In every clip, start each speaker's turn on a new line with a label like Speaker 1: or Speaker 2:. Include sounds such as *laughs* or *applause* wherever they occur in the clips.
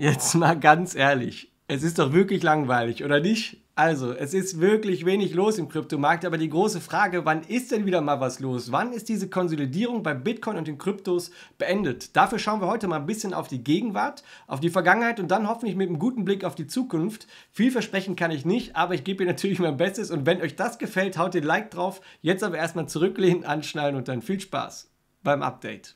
Speaker 1: Jetzt mal ganz ehrlich. Es ist doch wirklich langweilig, oder nicht? Also, es ist wirklich wenig los im Kryptomarkt, aber die große Frage, wann ist denn wieder mal was los? Wann ist diese Konsolidierung bei Bitcoin und den Kryptos beendet? Dafür schauen wir heute mal ein bisschen auf die Gegenwart, auf die Vergangenheit und dann hoffentlich mit einem guten Blick auf die Zukunft. Viel versprechen kann ich nicht, aber ich gebe ihr natürlich mein Bestes und wenn euch das gefällt, haut den Like drauf. Jetzt aber erstmal zurücklehnen, anschnallen und dann viel Spaß beim Update.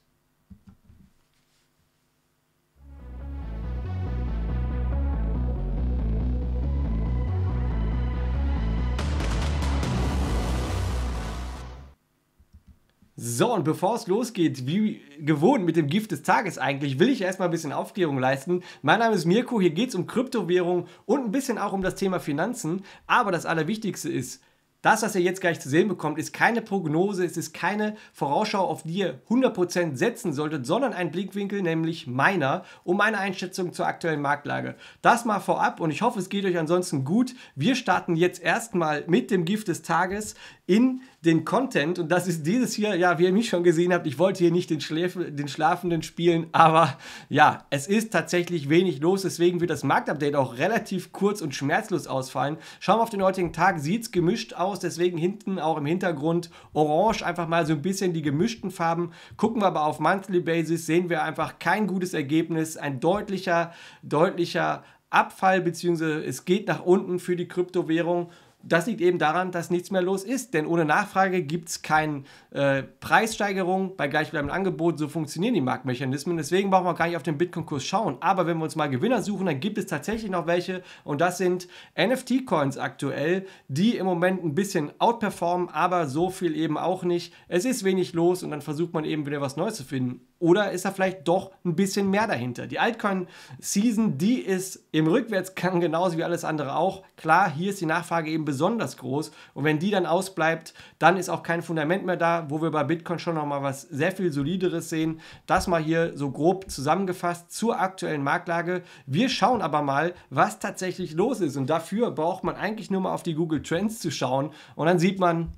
Speaker 1: So, und bevor es losgeht, wie gewohnt mit dem Gift des Tages eigentlich, will ich erstmal ein bisschen Aufklärung leisten. Mein Name ist Mirko, hier geht es um Kryptowährung und ein bisschen auch um das Thema Finanzen. Aber das Allerwichtigste ist, das, was ihr jetzt gleich zu sehen bekommt, ist keine Prognose, es ist keine Vorausschau, auf die ihr 100% setzen solltet, sondern ein Blickwinkel, nämlich meiner, um meine Einschätzung zur aktuellen Marktlage. Das mal vorab und ich hoffe, es geht euch ansonsten gut. Wir starten jetzt erstmal mit dem Gift des Tages in den Content. Und das ist dieses hier, ja, wie ihr mich schon gesehen habt, ich wollte hier nicht den, Schläf den Schlafenden spielen, aber ja, es ist tatsächlich wenig los. Deswegen wird das Marktupdate auch relativ kurz und schmerzlos ausfallen. Schauen wir auf den heutigen Tag, sieht es gemischt aus. Deswegen hinten auch im Hintergrund orange, einfach mal so ein bisschen die gemischten Farben. Gucken wir aber auf Monthly Basis, sehen wir einfach kein gutes Ergebnis. Ein deutlicher, deutlicher Abfall, beziehungsweise es geht nach unten für die Kryptowährung das liegt eben daran, dass nichts mehr los ist, denn ohne Nachfrage gibt es keine äh, Preissteigerung bei gleichbleibendem Angebot. So funktionieren die Marktmechanismen. Deswegen brauchen wir gar nicht auf den Bitcoin-Kurs schauen. Aber wenn wir uns mal Gewinner suchen, dann gibt es tatsächlich noch welche und das sind NFT-Coins aktuell, die im Moment ein bisschen outperformen, aber so viel eben auch nicht. Es ist wenig los und dann versucht man eben wieder was Neues zu finden. Oder ist da vielleicht doch ein bisschen mehr dahinter? Die Altcoin-Season, die ist im Rückwärtsgang genauso wie alles andere auch. Klar, hier ist die Nachfrage eben besonders groß. Und wenn die dann ausbleibt, dann ist auch kein Fundament mehr da, wo wir bei Bitcoin schon nochmal was sehr viel solideres sehen. Das mal hier so grob zusammengefasst zur aktuellen Marktlage. Wir schauen aber mal, was tatsächlich los ist. Und dafür braucht man eigentlich nur mal auf die Google Trends zu schauen. Und dann sieht man,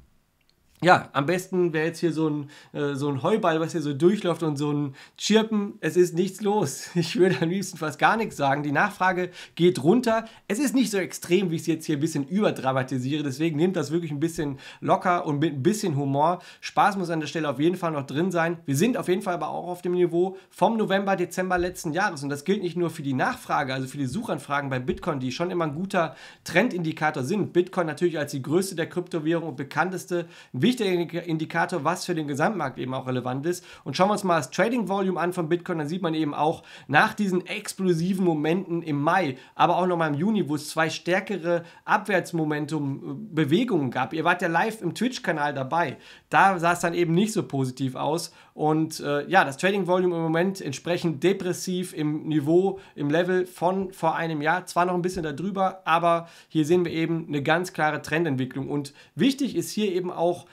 Speaker 1: ja, am besten wäre jetzt hier so ein, äh, so ein Heuball, was hier so durchläuft und so ein Chirpen. Es ist nichts los. *laughs* Ich würde am liebsten fast gar nichts sagen. Die Nachfrage geht runter. Es ist nicht so extrem, wie ich es jetzt hier ein bisschen überdramatisiere. Deswegen nehmt das wirklich ein bisschen locker und mit ein bisschen Humor. Spaß muss an der Stelle auf jeden Fall noch drin sein. Wir sind auf jeden Fall aber auch auf dem Niveau vom November, Dezember letzten Jahres. Und das gilt nicht nur für die Nachfrage, also für die Suchanfragen bei Bitcoin, die schon immer ein guter Trendindikator sind. Bitcoin natürlich als die größte der Kryptowährungen und bekannteste. Ein wichtiger Indikator, was für den Gesamtmarkt eben auch relevant ist. Und schauen wir uns mal das Trading Volume an von Bitcoin, dann sieht man eben auch nach diesen explosiven Momenten im Mai, aber auch nochmal im Juni, wo es zwei stärkere Abwärtsmomentum-Bewegungen äh, gab. Ihr wart ja live im Twitch-Kanal dabei. Da sah es dann eben nicht so positiv aus. Und äh, ja, das Trading Volume im Moment entsprechend depressiv im Niveau, im Level von vor einem Jahr. Zwar noch ein bisschen darüber, aber hier sehen wir eben eine ganz klare Trendentwicklung. Und wichtig ist hier eben auch,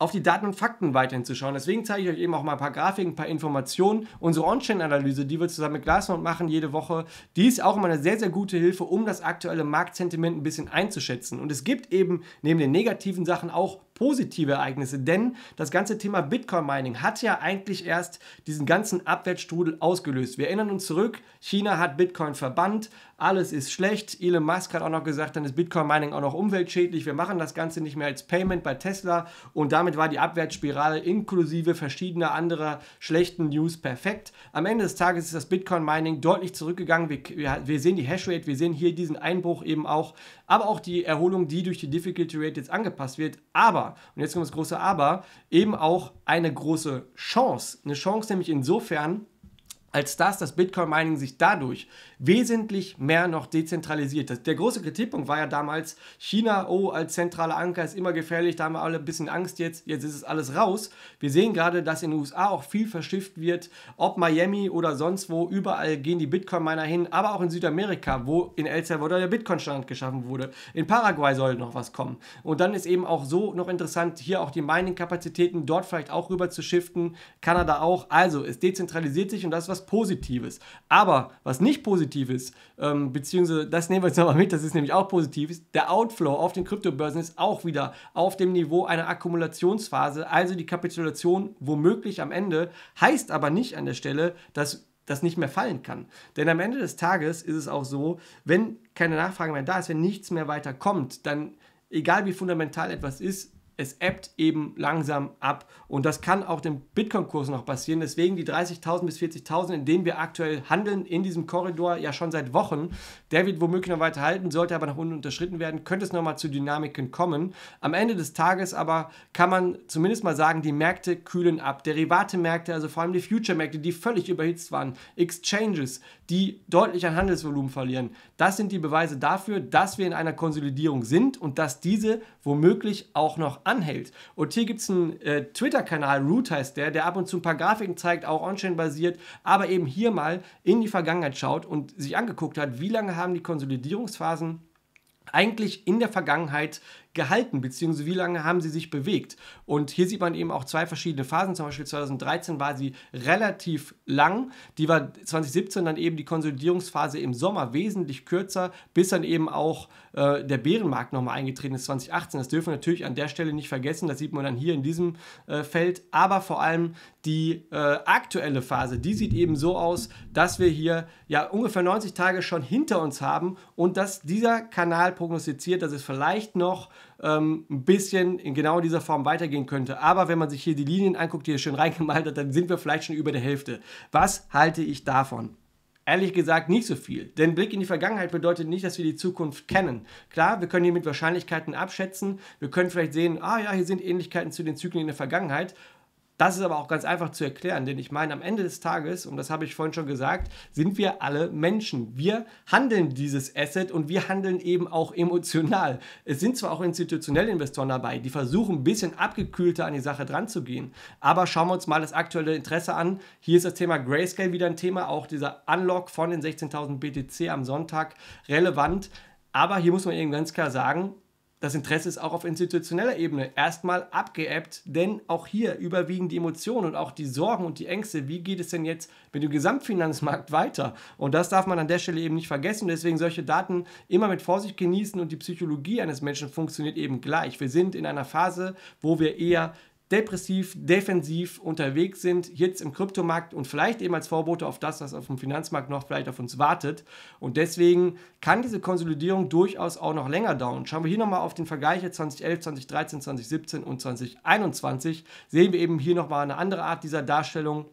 Speaker 1: auf die Daten und Fakten weiterhin zu schauen. Deswegen zeige ich euch eben auch mal ein paar Grafiken, ein paar Informationen. Unsere On-Chain-Analyse, die wir zusammen mit Glassnode machen jede Woche, die ist auch immer eine sehr, sehr gute Hilfe, um das aktuelle Marktsentiment ein bisschen einzuschätzen. Und es gibt eben neben den negativen Sachen auch positive Ereignisse, denn das ganze Thema Bitcoin Mining hat ja eigentlich erst diesen ganzen Abwärtsstrudel ausgelöst. Wir erinnern uns zurück, China hat Bitcoin verbannt, alles ist schlecht. Elon Musk hat auch noch gesagt, dann ist Bitcoin Mining auch noch umweltschädlich. Wir machen das Ganze nicht mehr als Payment bei Tesla und damit war die Abwärtsspirale inklusive verschiedener anderer schlechten News perfekt. Am Ende des Tages ist das Bitcoin Mining deutlich zurückgegangen. Wir, wir, wir sehen die Hashrate, wir sehen hier diesen Einbruch eben auch, aber auch die Erholung, die durch die Difficulty Rate jetzt angepasst wird. Aber und jetzt kommt das große Aber, eben auch eine große Chance. Eine Chance nämlich insofern, als dass das Bitcoin-Mining sich dadurch wesentlich mehr noch dezentralisiert. Der große Kritikpunkt war ja damals, China, oh, als zentraler Anker ist immer gefährlich, da haben wir alle ein bisschen Angst jetzt, jetzt ist es alles raus. Wir sehen gerade, dass in den USA auch viel verschifft wird, ob Miami oder sonst wo, überall gehen die Bitcoin-Miner hin, aber auch in Südamerika, wo in El Salvador der Bitcoin-Stand geschaffen wurde. In Paraguay soll noch was kommen. Und dann ist eben auch so noch interessant, hier auch die Mining-Kapazitäten dort vielleicht auch rüber zu shiften, Kanada auch. Also, es dezentralisiert sich und das, was Positives. Aber was nicht positiv ist, ähm, beziehungsweise das nehmen wir jetzt nochmal mit, das ist nämlich auch positiv, ist der Outflow auf den Kryptobörsen ist auch wieder auf dem Niveau einer Akkumulationsphase, also die Kapitulation womöglich am Ende, heißt aber nicht an der Stelle, dass das nicht mehr fallen kann. Denn am Ende des Tages ist es auch so, wenn keine Nachfrage mehr da ist, wenn nichts mehr weiter kommt, dann egal wie fundamental etwas ist, es ebbt eben langsam ab. Und das kann auch dem Bitcoin-Kurs noch passieren. Deswegen die 30.000 bis 40.000, in denen wir aktuell handeln, in diesem Korridor ja schon seit Wochen. Der wird womöglich noch weiter halten, sollte aber nach unten unterschritten werden, könnte es nochmal zu Dynamiken kommen. Am Ende des Tages aber kann man zumindest mal sagen, die Märkte kühlen ab. Derivate-Märkte, also vor allem die Future-Märkte, die völlig überhitzt waren, Exchanges, die deutlich an Handelsvolumen verlieren, das sind die Beweise dafür, dass wir in einer Konsolidierung sind und dass diese womöglich auch noch anhält. Und hier gibt es einen äh, Twitter-Kanal, Root heißt der, der ab und zu ein paar Grafiken zeigt, auch on-chain basiert, aber eben hier mal in die Vergangenheit schaut und sich angeguckt hat, wie lange haben die Konsolidierungsphasen eigentlich in der Vergangenheit gehalten, beziehungsweise wie lange haben sie sich bewegt. Und hier sieht man eben auch zwei verschiedene Phasen. Zum Beispiel 2013 war sie relativ lang, die war 2017 dann eben die Konsolidierungsphase im Sommer wesentlich kürzer, bis dann eben auch äh, der Bärenmarkt nochmal eingetreten ist 2018. Das dürfen wir natürlich an der Stelle nicht vergessen, das sieht man dann hier in diesem äh, Feld. Aber vor allem die äh, aktuelle Phase, die sieht eben so aus, dass wir hier ja ungefähr 90 Tage schon hinter uns haben und dass dieser Kanal prognostiziert, dass es vielleicht noch ähm, ein bisschen in genau dieser Form weitergehen könnte. Aber wenn man sich hier die Linien anguckt, die er schön *laughs* reingemalt hat, dann sind wir vielleicht schon über der Hälfte. Was halte ich davon? Ehrlich gesagt nicht so viel, denn Blick in die Vergangenheit bedeutet nicht, dass wir die Zukunft kennen. Klar, wir können hier mit Wahrscheinlichkeiten abschätzen, wir können vielleicht sehen, ah ja, hier sind Ähnlichkeiten zu den Zyklen in der Vergangenheit, das ist aber auch ganz einfach zu erklären, denn ich meine, am Ende des Tages, und das habe ich vorhin schon gesagt, sind wir alle Menschen. Wir handeln dieses Asset und wir handeln eben auch emotional. Es sind zwar auch institutionelle Investoren dabei, die versuchen, ein bisschen abgekühlter an die Sache dran zu gehen. Aber schauen wir uns mal das aktuelle Interesse an. Hier ist das Thema Grayscale wieder ein Thema, auch dieser Unlock von den 16.000 BTC am Sonntag relevant. Aber hier muss man eben ganz klar sagen, das Interesse ist auch auf institutioneller Ebene erstmal abgeebbt, denn auch hier überwiegen die Emotionen und auch die Sorgen und die Ängste. Wie geht es denn jetzt mit dem Gesamtfinanzmarkt weiter? Und das darf man an der Stelle eben nicht vergessen. Deswegen solche Daten immer mit Vorsicht genießen und die Psychologie eines Menschen funktioniert eben gleich. Wir sind in einer Phase, wo wir eher depressiv, defensiv unterwegs sind, jetzt im Kryptomarkt und vielleicht eben als Vorbote auf das, was auf dem Finanzmarkt noch vielleicht auf uns wartet. Und deswegen kann diese Konsolidierung durchaus auch noch länger dauern. Schauen wir hier nochmal auf den Vergleich 2011, 2013, 2017 und 2021, sehen wir eben hier nochmal eine andere Art dieser Darstellung.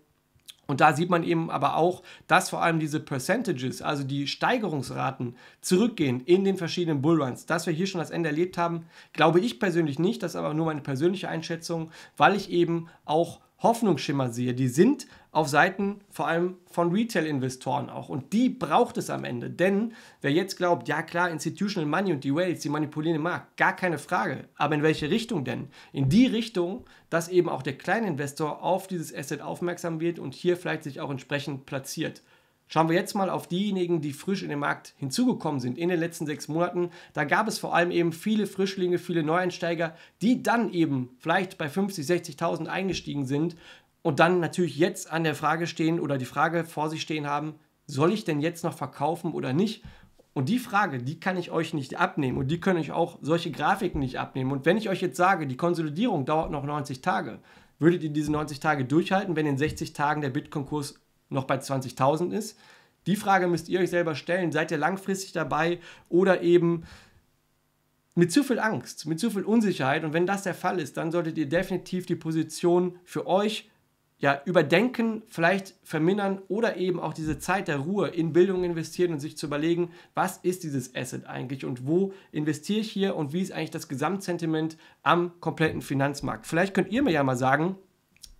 Speaker 1: Und da sieht man eben aber auch, dass vor allem diese Percentages, also die Steigerungsraten, zurückgehen in den verschiedenen Bullruns. Dass wir hier schon das Ende erlebt haben, glaube ich persönlich nicht. Das ist aber nur meine persönliche Einschätzung, weil ich eben auch Hoffnungsschimmer sehe. Die sind auf Seiten vor allem von Retail-Investoren auch. Und die braucht es am Ende. Denn wer jetzt glaubt, ja klar, Institutional Money und die Whales, die manipulieren den Markt, gar keine Frage. Aber in welche Richtung denn? In die Richtung, dass eben auch der Kleininvestor auf dieses Asset aufmerksam wird und hier vielleicht sich auch entsprechend platziert. Schauen wir jetzt mal auf diejenigen, die frisch in den Markt hinzugekommen sind in den letzten sechs Monaten. Da gab es vor allem eben viele Frischlinge, viele Neueinsteiger, die dann eben vielleicht bei 50, 60.000 eingestiegen sind und dann natürlich jetzt an der Frage stehen oder die Frage vor sich stehen haben, soll ich denn jetzt noch verkaufen oder nicht? Und die Frage, die kann ich euch nicht abnehmen und die können euch auch solche Grafiken nicht abnehmen. Und wenn ich euch jetzt sage, die Konsolidierung dauert noch 90 Tage, würdet ihr diese 90 Tage durchhalten, wenn in 60 Tagen der Bitcoin-Kurs noch bei 20.000 ist? Die Frage müsst ihr euch selber stellen. Seid ihr langfristig dabei oder eben mit zu viel Angst, mit zu viel Unsicherheit? Und wenn das der Fall ist, dann solltet ihr definitiv die Position für euch ja, überdenken, vielleicht vermindern oder eben auch diese Zeit der Ruhe in Bildung investieren und sich zu überlegen, was ist dieses Asset eigentlich und wo investiere ich hier und wie ist eigentlich das Gesamtsentiment am kompletten Finanzmarkt. Vielleicht könnt ihr mir ja mal sagen,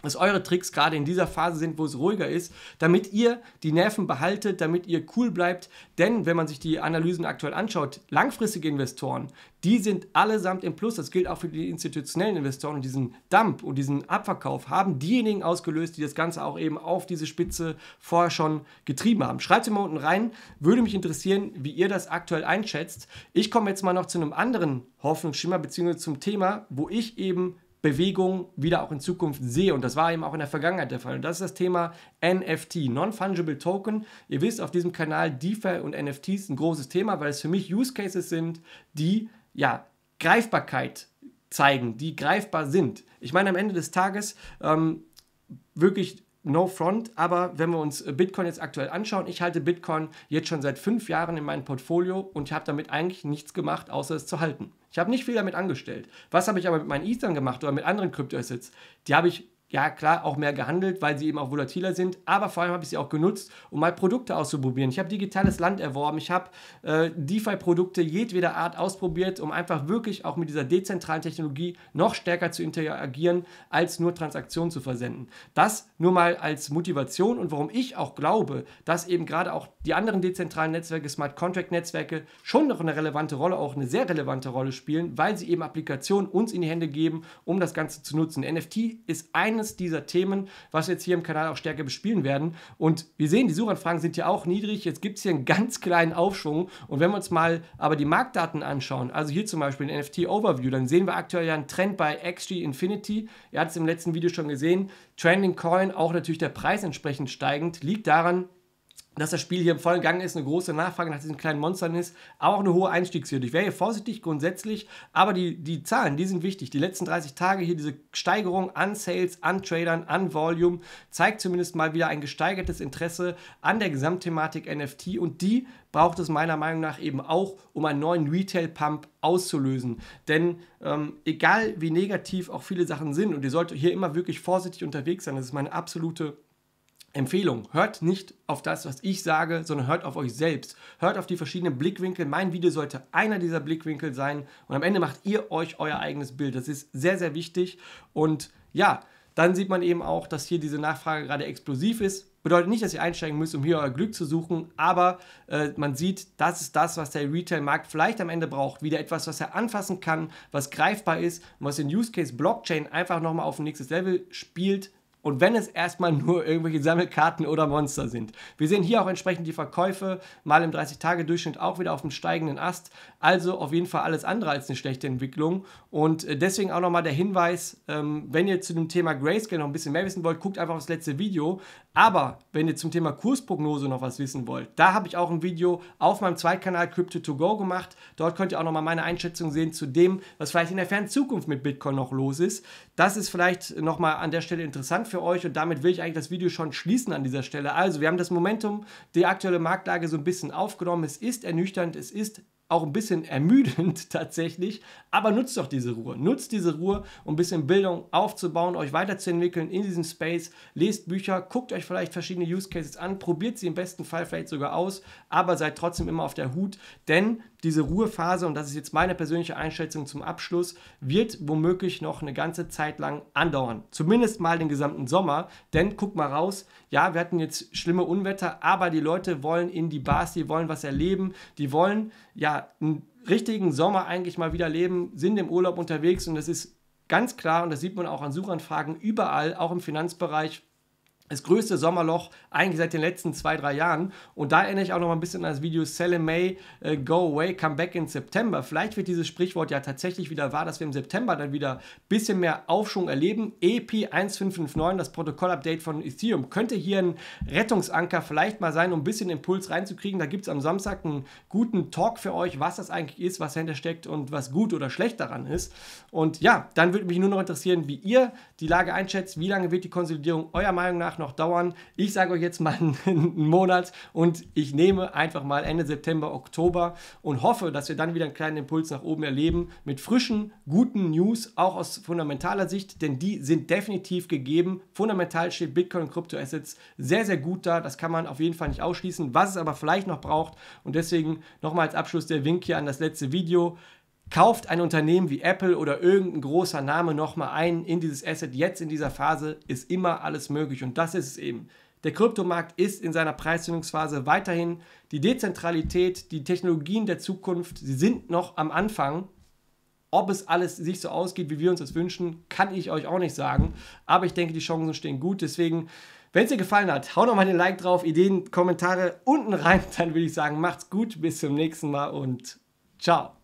Speaker 1: was eure Tricks gerade in dieser Phase sind, wo es ruhiger ist, damit ihr die Nerven behaltet, damit ihr cool bleibt. Denn wenn man sich die Analysen aktuell anschaut, langfristige Investoren, die sind allesamt im Plus. Das gilt auch für die institutionellen Investoren. Und diesen Dump und diesen Abverkauf haben diejenigen ausgelöst, die das Ganze auch eben auf diese Spitze vorher schon getrieben haben. Schreibt es mal unten rein. Würde mich interessieren, wie ihr das aktuell einschätzt. Ich komme jetzt mal noch zu einem anderen Hoffnungsschimmer, beziehungsweise zum Thema, wo ich eben Bewegung wieder auch in Zukunft sehe. Und das war eben auch in der Vergangenheit der Fall. Und das ist das Thema NFT, Non-Fungible Token. Ihr wisst, auf diesem Kanal DeFi und NFTs ein großes Thema, weil es für mich Use Cases sind, die ja Greifbarkeit zeigen, die greifbar sind. Ich meine, am Ende des Tages ähm, wirklich No front, aber wenn wir uns äh, Bitcoin jetzt aktuell anschauen, ich halte Bitcoin jetzt schon seit fünf Jahren in meinem Portfolio und habe damit eigentlich nichts gemacht, außer es zu halten. Ich habe nicht viel damit angestellt. Was habe ich aber mit meinen Ethern gemacht oder mit anderen Kryptoassets? Die habe ich ja klar, auch mehr gehandelt, weil sie eben auch volatiler sind, aber vor allem habe ich sie auch genutzt, um mal Produkte auszuprobieren. Ich habe digitales Land erworben, ich habe äh, DeFi-Produkte jedweder Art ausprobiert, um einfach wirklich auch mit dieser dezentralen Technologie noch stärker zu interagieren, als nur Transaktionen zu versenden. Das nur mal als Motivation und warum ich auch glaube, dass eben gerade auch die anderen dezentralen Netzwerke, Smart Contract-Netzwerke schon noch eine relevante Rolle, auch eine sehr relevante Rolle spielen, weil sie eben Applikationen uns in die Hände geben, um das Ganze zu nutzen. NFT ist ein eines dieser Themen, was wir jetzt hier im Kanal auch stärker bespielen werden. Und wir sehen, die Suchanfragen sind ja auch niedrig. Jetzt gibt es hier einen ganz kleinen Aufschwung. Und wenn wir uns mal aber die Marktdaten anschauen, also hier zum Beispiel den NFT-Overview, dann sehen wir aktuell ja einen Trend bei XG Infinity. Ihr habt es im letzten Video schon gesehen. Trending Coin, auch natürlich der Preis entsprechend steigend, liegt daran, dass das Spiel hier im vollen Gang ist, eine große Nachfrage nach diesen kleinen Monstern ist, aber auch eine hohe Einstiegshürde. Ich wäre hier vorsichtig grundsätzlich, aber die, die Zahlen, die sind wichtig. Die letzten 30 Tage hier, diese Steigerung an Sales, an Tradern, an Volume, zeigt zumindest mal wieder ein gesteigertes Interesse an der Gesamtthematik NFT und die braucht es meiner Meinung nach eben auch, um einen neuen Retail-Pump auszulösen. Denn ähm, egal wie negativ auch viele Sachen sind, und ihr solltet hier immer wirklich vorsichtig unterwegs sein, das ist meine absolute Empfehlung, hört nicht auf das, was ich sage, sondern hört auf euch selbst. Hört auf die verschiedenen Blickwinkel. Mein Video sollte einer dieser Blickwinkel sein. Und am Ende macht ihr euch euer eigenes Bild. Das ist sehr, sehr wichtig. Und ja, dann sieht man eben auch, dass hier diese Nachfrage gerade explosiv ist. Bedeutet nicht, dass ihr einsteigen müsst, um hier euer Glück zu suchen, aber äh, man sieht, das ist das, was der Retail-Markt vielleicht am Ende braucht. Wieder etwas, was er anfassen kann, was greifbar ist und was den Use Case Blockchain einfach nochmal auf ein nächstes Level spielt, und wenn es erstmal nur irgendwelche Sammelkarten oder Monster sind. Wir sehen hier auch entsprechend die Verkäufe, mal im 30-Tage-Durchschnitt auch wieder auf dem steigenden Ast. Also auf jeden Fall alles andere als eine schlechte Entwicklung. Und äh, deswegen auch nochmal der Hinweis, ähm, wenn ihr zu dem Thema Grayscale noch ein bisschen mehr wissen wollt, guckt einfach aufs letzte Video. Aber wenn ihr zum Thema Kursprognose noch was wissen wollt, da habe ich auch ein Video auf meinem Zweitkanal Crypto2Go gemacht. Dort könnt ihr auch nochmal meine Einschätzung sehen zu dem, was vielleicht in der fernen Zukunft mit Bitcoin noch los ist. Das ist vielleicht nochmal an der Stelle interessant für euch und damit will ich eigentlich das Video schon schließen an dieser Stelle. Also, wir haben das Momentum, die aktuelle Marktlage so ein bisschen aufgenommen. Es ist ernüchternd, es ist auch ein bisschen ermüdend *laughs* tatsächlich, aber nutzt doch diese Ruhe. Nutzt diese Ruhe, um ein bisschen Bildung aufzubauen, euch weiterzuentwickeln in diesem Space. Lest Bücher, guckt euch vielleicht verschiedene Use Cases an, probiert sie im besten Fall vielleicht sogar aus, aber seid trotzdem immer auf der Hut, denn diese Ruhephase, und das ist jetzt meine persönliche Einschätzung zum Abschluss, wird womöglich noch eine ganze Zeit lang andauern. Zumindest mal den gesamten Sommer, denn guck mal raus, ja, wir hatten jetzt schlimme Unwetter, aber die Leute wollen in die Bars, die wollen was erleben, die wollen ja einen richtigen Sommer eigentlich mal wieder leben, sind im Urlaub unterwegs und das ist ganz klar und das sieht man auch an Suchanfragen überall, auch im Finanzbereich das größte Sommerloch eigentlich seit den letzten zwei, drei Jahren. Und da erinnere ich auch noch mal ein bisschen an das Video Sell in May, uh, Go Away, Come Back in September. Vielleicht wird dieses Sprichwort ja tatsächlich wieder wahr, dass wir im September dann wieder ein bisschen mehr Aufschwung erleben. EP1559, das Protokollupdate von Ethereum, könnte hier ein Rettungsanker vielleicht mal sein, um ein bisschen Impuls reinzukriegen. Da gibt es am Samstag einen guten Talk für euch, was das eigentlich ist, was dahinter steckt und was gut oder schlecht daran ist. Und ja, dann würde mich nur noch interessieren, wie ihr die Lage einschätzt, wie lange wird die Konsolidierung eurer Meinung nach noch dauern. Ich sage euch jetzt mal *laughs* einen Monat und ich nehme einfach mal Ende September, Oktober und hoffe, dass wir dann wieder einen kleinen Impuls nach oben erleben mit frischen, guten News, auch aus fundamentaler Sicht, denn die sind definitiv gegeben. Fundamental steht Bitcoin und Kryptoassets sehr, sehr gut da. Das kann man auf jeden Fall nicht ausschließen, was es aber vielleicht noch braucht. Und deswegen nochmal als Abschluss der Wink hier an das letzte Video. Kauft ein Unternehmen wie Apple oder irgendein großer Name nochmal ein in dieses Asset. Jetzt in dieser Phase ist immer alles möglich und das ist es eben. Der Kryptomarkt ist in seiner Preisfindungsphase weiterhin. Die Dezentralität, die Technologien der Zukunft, sie sind noch am Anfang. Ob es alles sich so ausgeht, wie wir uns das wünschen, kann ich euch auch nicht sagen. Aber ich denke, die Chancen stehen gut. Deswegen, wenn es dir gefallen hat, hau nochmal den Like drauf, Ideen, Kommentare unten rein. *laughs* Dann würde ich sagen, macht's gut, bis zum nächsten Mal und ciao.